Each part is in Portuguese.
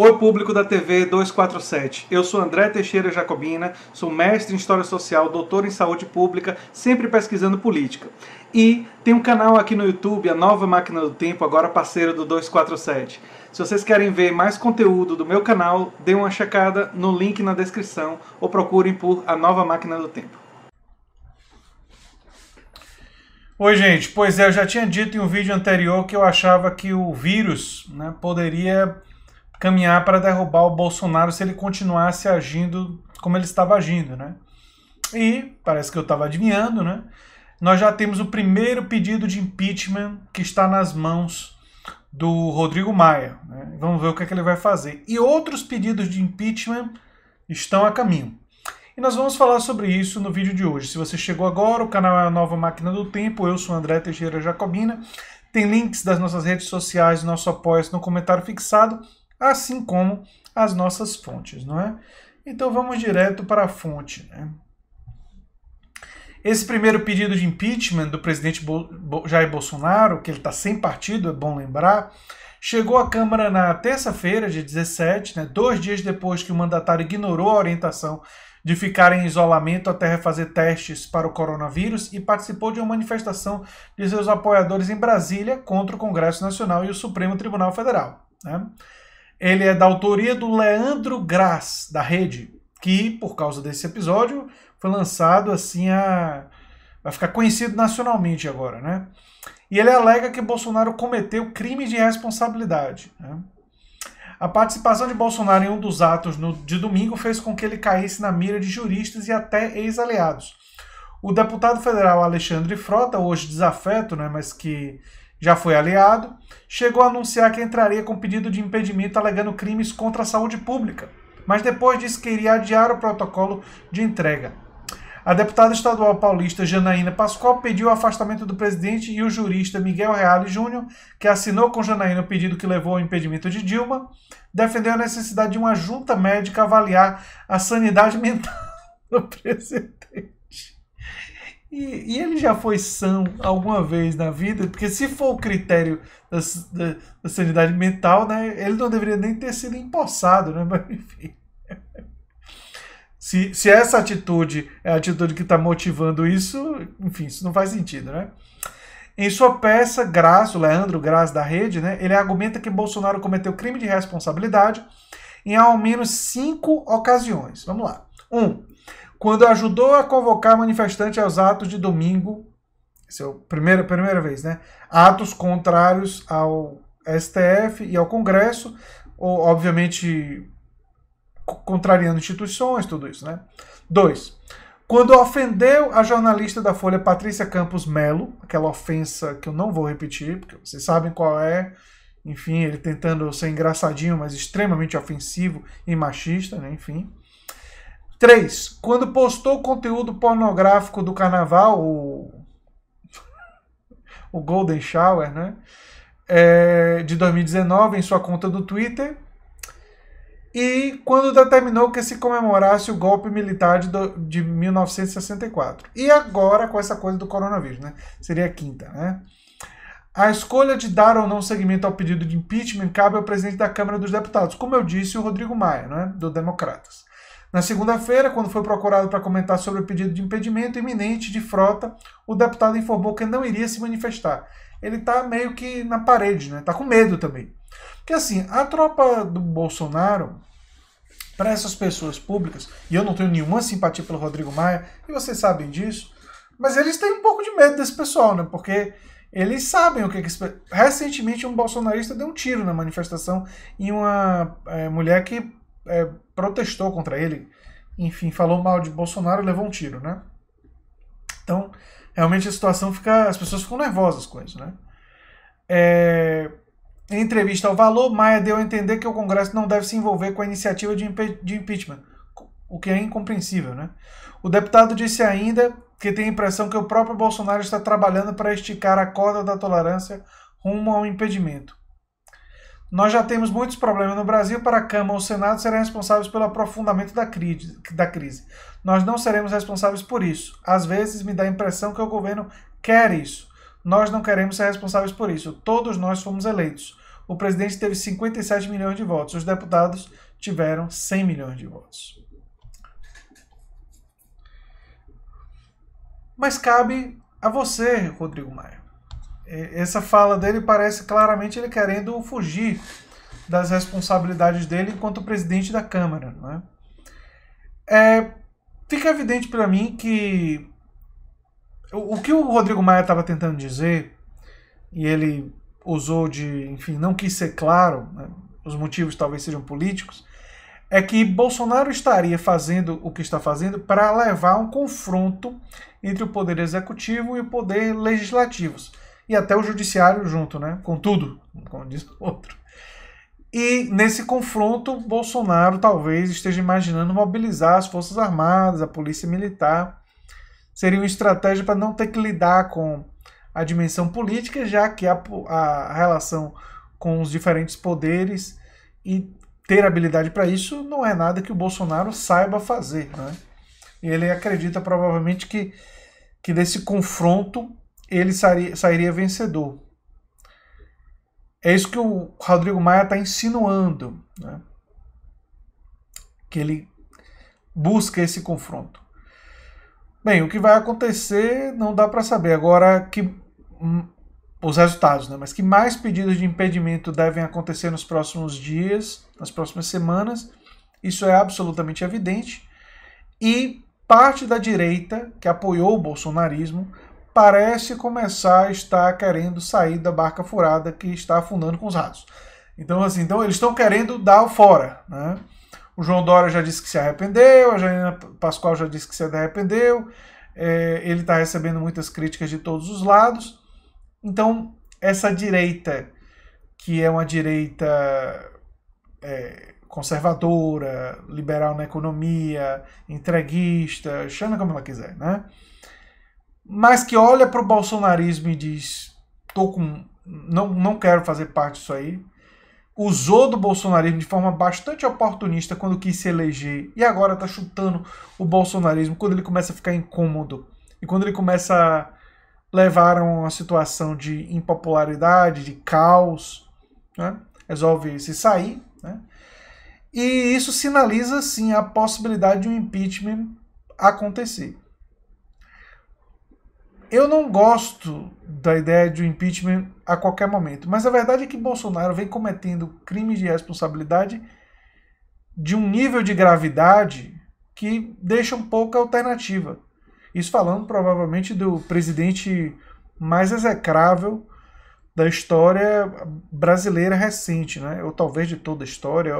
Oi, público da TV 247. Eu sou André Teixeira Jacobina, sou mestre em História Social, doutor em Saúde Pública, sempre pesquisando política. E tem um canal aqui no YouTube, a Nova Máquina do Tempo, agora parceiro do 247. Se vocês querem ver mais conteúdo do meu canal, dê uma checada no link na descrição ou procurem por A Nova Máquina do Tempo. Oi, gente. Pois é, eu já tinha dito em um vídeo anterior que eu achava que o vírus né, poderia caminhar para derrubar o Bolsonaro se ele continuasse agindo como ele estava agindo, né? E parece que eu estava adivinhando, né? Nós já temos o primeiro pedido de impeachment que está nas mãos do Rodrigo Maia. Né? Vamos ver o que, é que ele vai fazer. E outros pedidos de impeachment estão a caminho. E nós vamos falar sobre isso no vídeo de hoje. Se você chegou agora, o canal é a Nova Máquina do Tempo. Eu sou André Teixeira Jacobina. Tem links das nossas redes sociais, nosso apoio no comentário fixado assim como as nossas fontes, não é? Então vamos direto para a fonte, né? Esse primeiro pedido de impeachment do presidente Jair Bolsonaro, que ele está sem partido, é bom lembrar, chegou à Câmara na terça-feira, dia 17, né, dois dias depois que o mandatário ignorou a orientação de ficar em isolamento até refazer testes para o coronavírus e participou de uma manifestação de seus apoiadores em Brasília contra o Congresso Nacional e o Supremo Tribunal Federal. Né? Ele é da autoria do Leandro Graz, da Rede, que, por causa desse episódio, foi lançado assim a. Vai ficar conhecido nacionalmente agora, né? E ele alega que Bolsonaro cometeu crime de responsabilidade. Né? A participação de Bolsonaro em um dos atos no... de domingo fez com que ele caísse na mira de juristas e até ex-aliados. O deputado federal Alexandre Frota, hoje desafeto, né, mas que já foi aliado, chegou a anunciar que entraria com pedido de impedimento alegando crimes contra a saúde pública, mas depois disse que iria adiar o protocolo de entrega. A deputada estadual paulista Janaína Pascoal pediu o afastamento do presidente e o jurista Miguel Reale Júnior, que assinou com Janaína o pedido que levou ao impedimento de Dilma, defendeu a necessidade de uma junta médica avaliar a sanidade mental do presidente. E, e, ele já foi são alguma vez na vida, porque se for o critério da, da, da sanidade mental, né, ele não deveria nem ter sido empossado, né? Mas enfim. Se, se essa atitude é a atitude que está motivando isso, enfim, isso não faz sentido, né? Em sua peça, Graça, o Leandro Graça da Rede, né, ele argumenta que Bolsonaro cometeu crime de responsabilidade em ao menos cinco ocasiões. Vamos lá. Um, quando ajudou a convocar manifestantes aos atos de domingo, seu é primeira primeira vez, né? Atos contrários ao STF e ao Congresso, ou obviamente contrariando instituições, tudo isso, né? Dois, quando ofendeu a jornalista da Folha Patrícia Campos Melo, aquela ofensa que eu não vou repetir, porque vocês sabem qual é, enfim, ele tentando ser engraçadinho, mas extremamente ofensivo e machista, né? enfim. 3. Quando postou conteúdo pornográfico do carnaval, o, o Golden Shower, né? É, de 2019 em sua conta do Twitter. E quando determinou que se comemorasse o golpe militar de, do, de 1964. E agora com essa coisa do coronavírus, né? Seria a quinta, né? A escolha de dar ou não seguimento ao pedido de impeachment cabe ao presidente da Câmara dos Deputados, como eu disse, o Rodrigo Maia, né, do Democratas. Na segunda-feira, quando foi procurado para comentar sobre o pedido de impedimento iminente de frota, o deputado informou que não iria se manifestar. Ele está meio que na parede, né? Tá com medo também. Porque assim, a tropa do Bolsonaro, para essas pessoas públicas, e eu não tenho nenhuma simpatia pelo Rodrigo Maia, e vocês sabem disso, mas eles têm um pouco de medo desse pessoal, né? Porque eles sabem o que, que Recentemente, um bolsonarista deu um tiro na manifestação em uma é, mulher que é, protestou contra ele, enfim, falou mal de Bolsonaro e levou um tiro, né? Então, realmente a situação fica. as pessoas ficam nervosas com isso, né? É, em entrevista ao Valor, Maia deu a entender que o Congresso não deve se envolver com a iniciativa de, impe de impeachment, o que é incompreensível, né? O deputado disse ainda que tem a impressão que o próprio Bolsonaro está trabalhando para esticar a corda da tolerância rumo ao impedimento. Nós já temos muitos problemas no Brasil para a Câmara ou Senado serem responsáveis pelo aprofundamento da crise, da crise. Nós não seremos responsáveis por isso. Às vezes me dá a impressão que o governo quer isso. Nós não queremos ser responsáveis por isso. Todos nós fomos eleitos. O presidente teve 57 milhões de votos, os deputados tiveram 100 milhões de votos. Mas cabe a você, Rodrigo Maia. É, essa fala dele parece claramente ele querendo fugir das responsabilidades dele enquanto presidente da Câmara. Não é? é fica evidente para mim que o, o, que o Rodrigo Maia estava tentando dizer, e ele usou de, enfim, não quis ser claro, né? os motivos talvez sejam políticos, é que Bolsonaro estaria fazendo o que está fazendo para levar um confronto entre o poder executivo e o poder legislativo e até o judiciário junto, né? Com tudo, como diz o outro. E nesse confronto, Bolsonaro talvez esteja imaginando mobilizar as Forças Armadas, a Polícia Militar. Seria uma estratégia para não ter que lidar com a dimensão política, já que a, a relação com os diferentes poderes e ter habilidade para isso não é nada que o Bolsonaro saiba fazer. Né? Ele acredita provavelmente que, que desse confronto ele sairia, sairia vencedor. É isso que o Rodrigo Maia está insinuando, né? que ele busca esse confronto. Bem, o que vai acontecer não dá para saber. Agora, que hum, os resultados, né? mas que mais pedidos de impedimento devem acontecer nos próximos dias, nas próximas semanas, isso é absolutamente evidente. E parte da direita que apoiou o bolsonarismo parece começar a estar querendo sair da barca furada que está afundando com os ratos. Então, assim, então eles estão querendo dar o fora. Né? O João Dória já disse que se arrependeu, a Janina Pascoal já disse que se arrependeu, é, ele está recebendo muitas críticas de todos os lados. Então, essa direita, que é uma direita é, conservadora, liberal na economia, entreguista, chama como ela quiser, né? mas que olha para o bolsonarismo e diz: tô com, não, não quero fazer parte disso aí, usou do bolsonarismo de forma bastante oportunista quando quis se eleger e agora está chutando o bolsonarismo quando ele começa a ficar incômodo e quando ele começa a levar a uma situação de impopularidade, de caos, né? resolve se sair. Né? E isso sinaliza, sim, a possibilidade de um impeachment acontecer. Eu não gosto da ideia de um impeachment a qualquer momento, mas a verdade é que Bolsonaro vem cometendo crimes de responsabilidade de um nível de gravidade que deixa um pouca alternativa. Isso falando provavelmente do presidente mais execrável da história brasileira recente, né? Ou talvez de toda a história.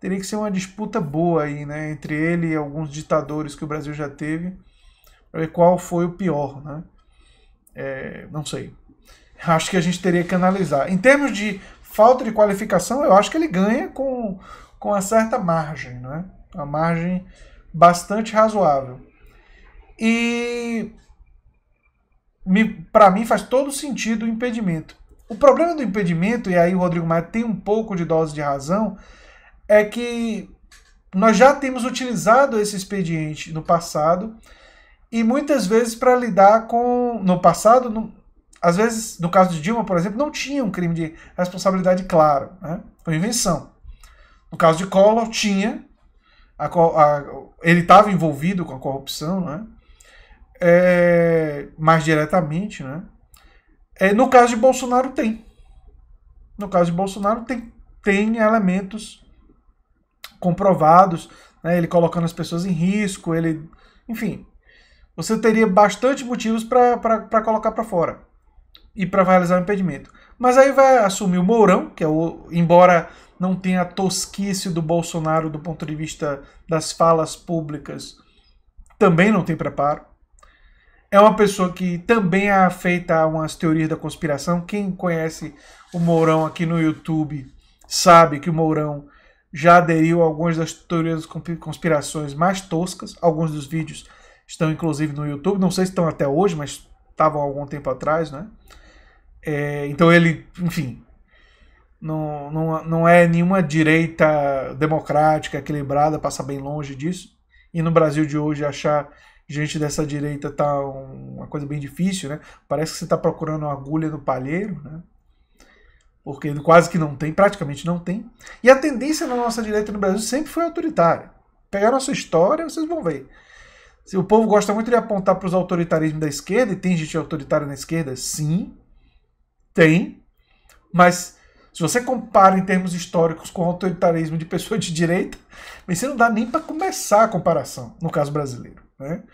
Teria que ser uma disputa boa aí, né? Entre ele e alguns ditadores que o Brasil já teve para ver qual foi o pior, né? É, não sei. Acho que a gente teria que analisar. Em termos de falta de qualificação, eu acho que ele ganha com, com uma certa margem, né? Uma margem bastante razoável. E para mim faz todo sentido o impedimento. O problema do impedimento, e aí o Rodrigo Maia tem um pouco de dose de razão, é que nós já temos utilizado esse expediente no passado e muitas vezes para lidar com. No passado, no, às vezes, no caso de Dilma, por exemplo, não tinha um crime de responsabilidade claro. Né? Foi invenção. No caso de Collor, tinha. A, a, ele estava envolvido com a corrupção, né? É, mais diretamente. Né? É, no caso de Bolsonaro, tem. No caso de Bolsonaro, tem, tem elementos comprovados, né? ele colocando as pessoas em risco, ele. Enfim, você teria bastante motivos para colocar para fora e para realizar o impedimento. Mas aí vai assumir o Mourão, que é o, embora não tenha a tosquice do Bolsonaro do ponto de vista das falas públicas, também não tem preparo. É uma pessoa que também é afeita a umas teorias da conspiração. Quem conhece o Mourão aqui no YouTube sabe que o Mourão já aderiu a algumas das teorias das conspirações mais toscas. Alguns dos vídeos estão inclusive no YouTube, não sei se estão até hoje, mas estavam algum tempo atrás, né? É, então ele, enfim, não, não, não é nenhuma direita democrática, equilibrada, passa bem longe disso. E no Brasil de hoje achar gente dessa direita tá uma coisa bem difícil, né? Parece que você está procurando uma agulha no palheiro, né? Porque quase que não tem, praticamente não tem. E a tendência na nossa direita no Brasil sempre foi autoritária. Pegar a história, vocês vão ver. Se o povo gosta muito de apontar para os autoritarismos da esquerda, e tem gente autoritária na esquerda, sim, tem, mas se você compara em termos históricos com o autoritarismo de pessoas de direita, você não dá nem para começar a comparação, no caso brasileiro. Né?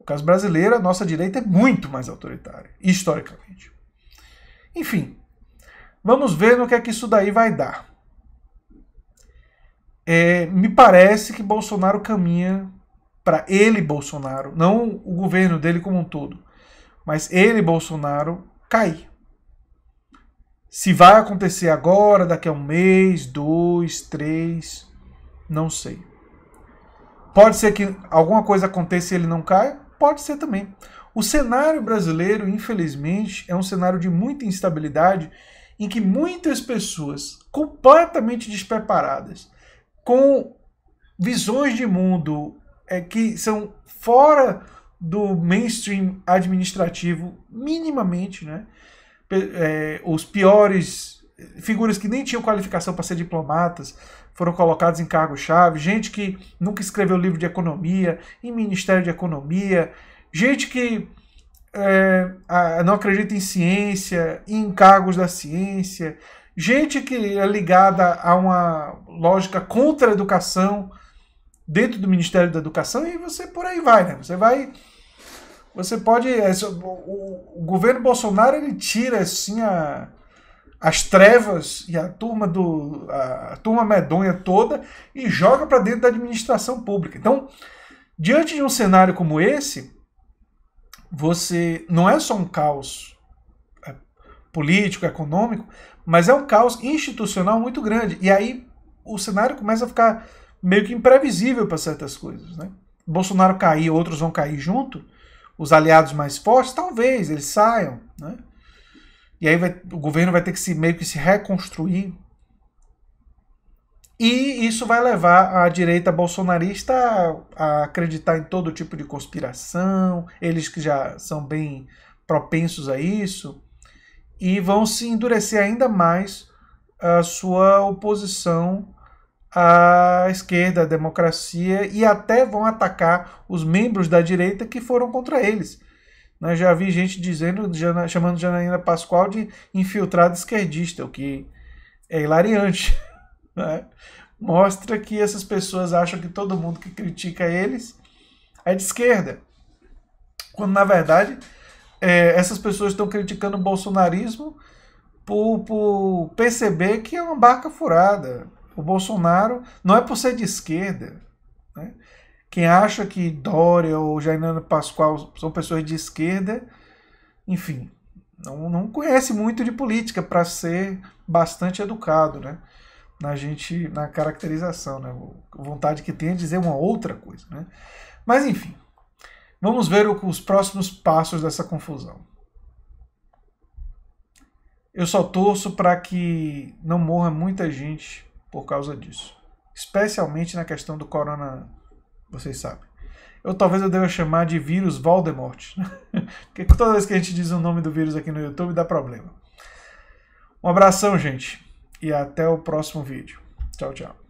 No caso brasileiro, a nossa direita é muito mais autoritária, historicamente. Enfim, vamos ver no que é que isso daí vai dar. É, me parece que Bolsonaro caminha para ele, Bolsonaro, não o governo dele como um todo, mas ele, Bolsonaro, cair. Se vai acontecer agora, daqui a um mês, dois, três, não sei. Pode ser que alguma coisa aconteça e ele não caia? Pode ser também. O cenário brasileiro, infelizmente, é um cenário de muita instabilidade em que muitas pessoas completamente despreparadas, com visões de mundo é que são fora do mainstream administrativo, minimamente, né? É, os piores eh, figuras que nem tinham qualificação para ser diplomatas foram colocados em cargo-chave, gente que nunca escreveu livro de economia, em Ministério de Economia, gente que é, não acredita em ciência, em cargos da ciência, gente que é ligada a uma lógica contra a educação, dentro do Ministério da Educação e você por aí vai, né? Você vai você pode é, o, governo Bolsonaro ele tira assim a, as trevas e a turma do a, a turma medonha toda e joga para dentro da administração pública. Então, diante de um cenário como esse, você não é só um caos é, político, econômico, mas é um caos institucional muito grande. E aí o cenário começa a ficar meio que imprevisível para certas coisas. Né? Bolsonaro cair, outros vão cair junto, os aliados mais fortes, talvez eles saiam. Né? E aí vai, o governo vai ter que se, meio que se reconstruir. E isso vai levar a direita bolsonarista a, a acreditar em todo tipo de conspiração, eles que já são bem propensos a isso, e vão se endurecer ainda mais a sua oposição a esquerda, a democracia e até vão atacar os membros da direita que foram contra eles. Né, já vi gente dizendo, chamando Janaína Pascoal de infiltrada esquerdista, o que é hilariante. Né? Mostra que essas pessoas acham que todo mundo que critica eles é de esquerda. Quando, na verdade, é, essas pessoas estão criticando o bolsonarismo por, por perceber que é uma barca furada, o Bolsonaro não é por ser de esquerda. Né? Quem acha que Dória ou Jairano Pascoal são pessoas de esquerda, enfim, não, não conhece muito de política para ser bastante educado, né? Na gente, na caracterização, né? Vontade que tem de é dizer uma outra coisa, né? Mas enfim, vamos ver os próximos passos dessa confusão. Eu só torço para que não morra muita gente por causa disso. Especialmente na questão do corona, vocês sabem. Eu talvez eu deva chamar de vírus Voldemort. Né? Porque toda vez que a gente diz o nome do vírus aqui no YouTube dá problema. Um abração, gente, e até o próximo vídeo. Tchau, tchau.